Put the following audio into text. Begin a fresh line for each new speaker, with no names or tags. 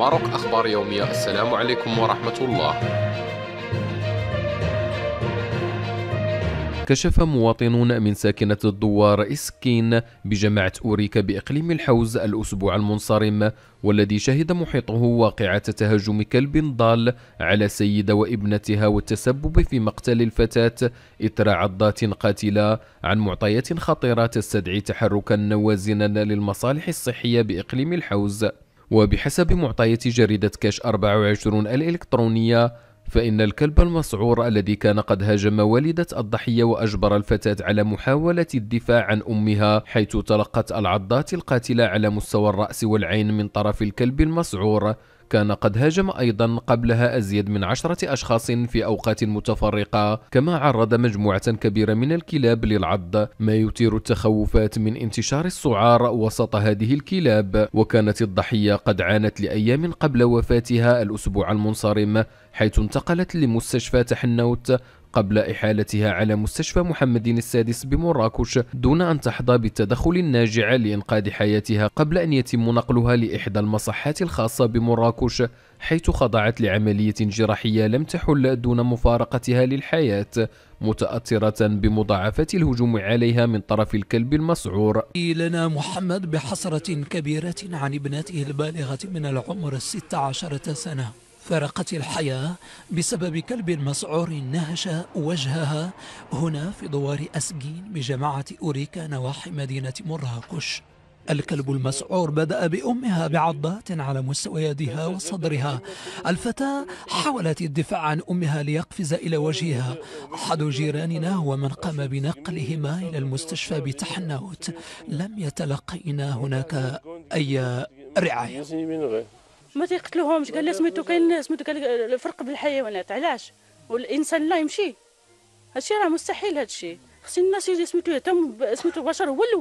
ماروك أخبار يومية السلام عليكم ورحمة الله كشف مواطنون من ساكنة الدوار إسكين بجماعة أوريكا بإقليم الحوز الأسبوع المنصرم والذي شهد محيطه واقعة تهجم كلب ضال على سيدة وابنتها والتسبب في مقتل الفتاة إثر عضات قاتلة عن معطيات خطيرة تستدعي تحركا وازنا للمصالح الصحية بإقليم الحوز وبحسب معطيات جريدة كاش 24 الإلكترونية فإن الكلب المسعور الذي كان قد هاجم والدة الضحية وأجبر الفتاة على محاولة الدفاع عن أمها حيث تلقت العضات القاتلة على مستوى الرأس والعين من طرف الكلب المسعور كان قد هاجم أيضا قبلها أزيد من عشرة أشخاص في أوقات متفرقة كما عرض مجموعة كبيرة من الكلاب للعض ما يثير التخوفات من انتشار السعار وسط هذه الكلاب وكانت الضحية قد عانت لأيام قبل وفاتها الأسبوع المنصرم حيث انتقلت لمستشفى تحنوت قبل إحالتها على مستشفى محمد السادس بمراكش دون أن تحظى بالتدخل الناجع لإنقاذ حياتها قبل أن يتم نقلها لإحدى المصحات الخاصة بمراكش حيث خضعت لعملية جراحية لم تحل دون مفارقتها للحياة متأثرة بمضاعفات الهجوم عليها من طرف الكلب المسعور
لنا محمد بحسرة كبيرة عن ابنته البالغة من العمر 16 عشرة سنة فرقت الحياة بسبب كلب مسعور نهش وجهها هنا في دوار أسجين بجماعة أوريكا نواحي مدينة مراكش الكلب المسعور بدأ بأمها بعضات على مستوى يدها وصدرها الفتاة حاولت الدفاع عن أمها ليقفز إلى وجهها أحد جيراننا هو من قام بنقلهما إلى المستشفى بتحنوت لم يتلقينا هناك أي رعاية
ما تيقتلوهمش قال لي سميتو كاين سميتو قال الفرق بين الحيوانات علاش والانسان لا يمشي هادشي راه مستحيل هادشي خصني الناس يجي سميتو يهتم سميتو البشر هو الاول